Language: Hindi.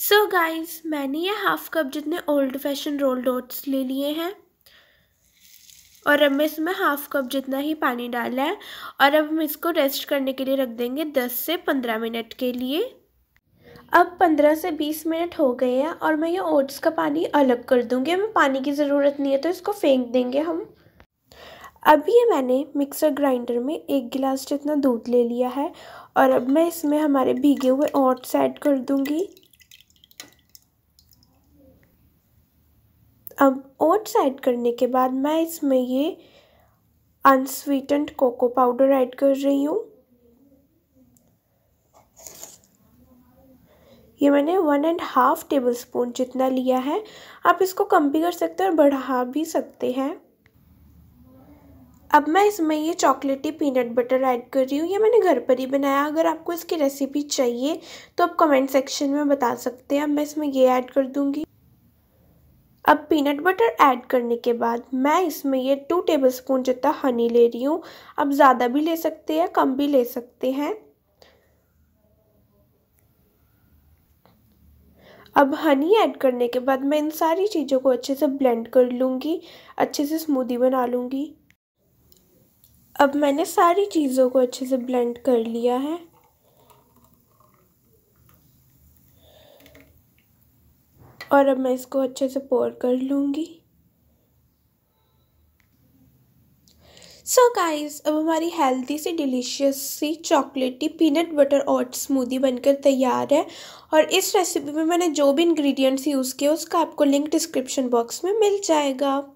सो so गाइज मैंने ये हाफ़ कप जितने ओल्ड फैशन रोल डोट्स ले लिए हैं और अब मैं इसमें हाफ़ कप जितना ही पानी डाला है और अब हम इसको रेस्ट करने के लिए रख देंगे दस से पंद्रह मिनट के लिए अब पंद्रह से बीस मिनट हो गए हैं और मैं ये ओट्स का पानी अलग कर दूँगी हमें पानी की ज़रूरत नहीं है तो इसको फेंक देंगे हम अभी ये मैंने मिक्सर ग्राइंडर में एक गिलास जितना दूध ले लिया है और अब मैं इसमें हमारे भीगे हुए ओट्स ऐड कर दूँगी अब ओट्स ऐड करने के बाद मैं इसमें ये अनस्वीटेंड कोको पाउडर ऐड कर रही हूँ ये मैंने one and half tablespoon जितना लिया है आप इसको कम भी कर सकते हैं और बढ़ा भी सकते हैं अब मैं इसमें ये चॉकलेटी पीनट बटर ऐड कर रही हूँ ये मैंने घर पर ही बनाया अगर आपको इसकी रेसिपी चाहिए तो आप कमेंट सेक्शन में बता सकते हैं अब मैं इसमें ये ऐड कर दूँगी अब पीनट बटर ऐड करने के बाद मैं इसमें ये टू टेबल स्पून जितना हनी ले रही हूँ आप ज़्यादा भी ले सकते हैं कम भी ले सकते हैं अब हनी ऐड करने के बाद मैं इन सारी चीज़ों को अच्छे से ब्लेंड कर लूँगी अच्छे से स्मूदी बना लूँगी अब मैंने सारी चीज़ों को अच्छे से ब्लेंड कर लिया है और अब मैं इसको अच्छे से पोर कर लूँगी सो so गाइस अब हमारी हेल्दी सी डिलीशियस सी चॉकलेटी पीनट बटर ऑट स्मूदी बनकर तैयार है और इस रेसिपी में मैंने जो भी इंग्रेडिएंट्स यूज़ किए उसका आपको लिंक डिस्क्रिप्शन बॉक्स में मिल जाएगा